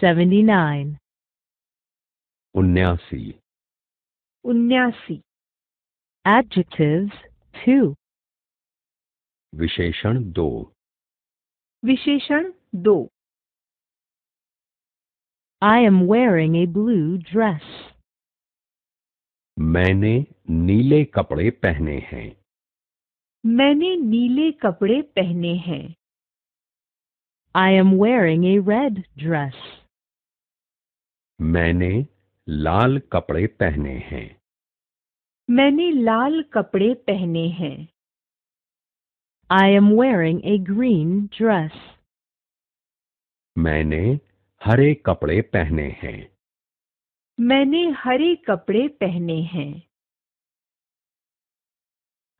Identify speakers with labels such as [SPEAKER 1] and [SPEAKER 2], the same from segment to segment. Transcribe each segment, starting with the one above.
[SPEAKER 1] 79
[SPEAKER 2] उन्यासी
[SPEAKER 1] उन्यासी Adjectives 2
[SPEAKER 2] विशेषण दो
[SPEAKER 1] विशेषण दो I am wearing a blue dress.
[SPEAKER 2] मैंने नीले कपड़े पहने हैं
[SPEAKER 1] मैंने नीले कपड़े पहने हैं I am wearing a red dress.
[SPEAKER 2] मैंने लाल कपड़े
[SPEAKER 1] पहने हैं मैंने लाल कपड़े पहने हैं I am wearing a green dress
[SPEAKER 2] मैंने हरे कपड़े पहने हैं
[SPEAKER 1] मैंने हरे कपड़े पहने हैं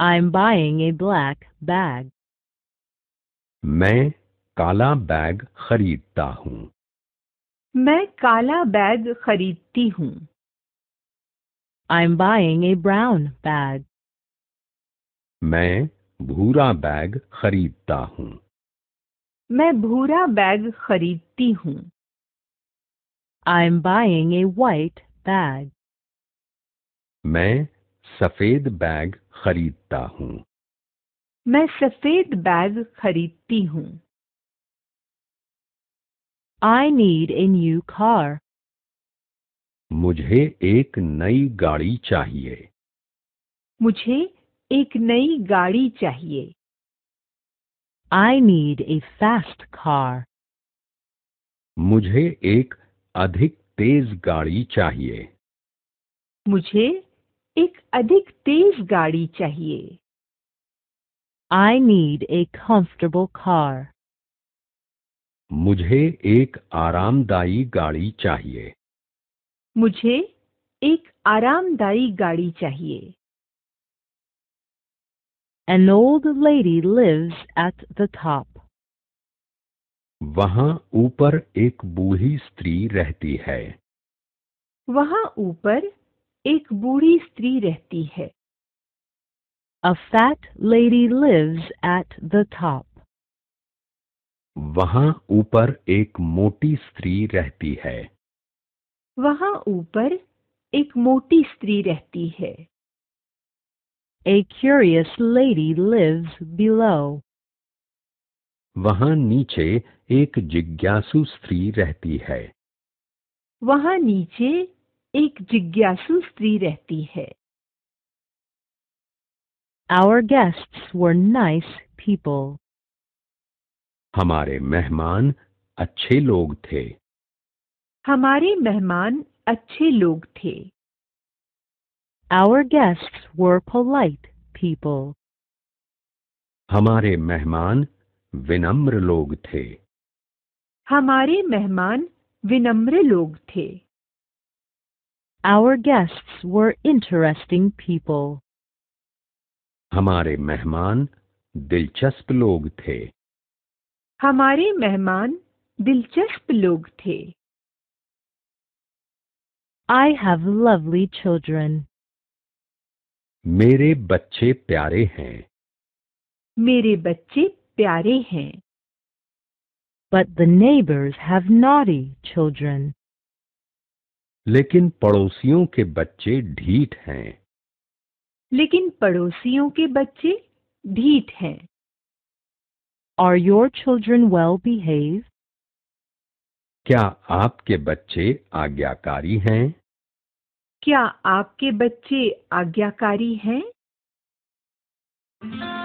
[SPEAKER 1] I am buying a black bag
[SPEAKER 2] मैं काला बैग खरीदता हूँ
[SPEAKER 1] मैं काला बैग खरीदती हूँ I'm buying a brown bag.
[SPEAKER 2] मैं भूरा बैग खरीदता हूँ
[SPEAKER 1] मैं भूरा बैग खरीदती हूँ I'm buying a white bag.
[SPEAKER 2] मैं सफेद बैग खरीदता हूँ
[SPEAKER 1] मैं सफेद बैग खरीदती हूँ I need a new car.
[SPEAKER 2] मुझे एक नई गाड़ी चाहिए
[SPEAKER 1] मुझे एक नई गाड़ी चाहिए I need a fast car.
[SPEAKER 2] मुझे एक अधिक तेज गाड़ी चाहिए
[SPEAKER 1] मुझे एक अधिक तेज गाड़ी चाहिए I need a comfortable car.
[SPEAKER 2] मुझे एक आरामदायी गाड़ी चाहिए
[SPEAKER 1] मुझे एक आरामदायी गाड़ी चाहिए An old lady lives at the top.
[SPEAKER 2] वहां ऊपर एक बूढ़ी स्त्री रहती है
[SPEAKER 1] वहां ऊपर एक बूढ़ी स्त्री रहती है A fat lady lives at the top.
[SPEAKER 2] वहां ऊपर एक मोटी स्त्री रहती है
[SPEAKER 1] वहां ऊपर एक मोटी स्त्री रहती है a curious lady lives below.
[SPEAKER 2] वहां नीचे एक जिज्ञासु स्त्री रहती है
[SPEAKER 1] वहां नीचे एक जिज्ञासु स्त्री रहती है Our guests were nice people.
[SPEAKER 2] हमारे मेहमान अच्छे लोग थे
[SPEAKER 1] हमारे मेहमान अच्छे लोग थे Our guests were polite people.
[SPEAKER 2] हमारे मेहमान विनम्र लोग थे
[SPEAKER 1] हमारे मेहमान विनम्र लोग थे Our guests were interesting people.
[SPEAKER 2] हमारे मेहमान दिलचस्प लोग थे
[SPEAKER 1] हमारे मेहमान दिलचस्प लोग थे आई हैव लवली चिल्ड्रन
[SPEAKER 2] मेरे बच्चे प्यारे हैं
[SPEAKER 1] मेरे बच्चे प्यारे हैं but the neighbours have naughty children
[SPEAKER 2] लेकिन पड़ोसियों के
[SPEAKER 1] बच्चे ढीठ हैं लेकिन पड़ोसियों के बच्चे ढीठ हैं Are your children well behaved?
[SPEAKER 2] क्या आपके बच्चे आज्ञाकारी हैं
[SPEAKER 1] क्या आपके बच्चे आज्ञाकारी हैं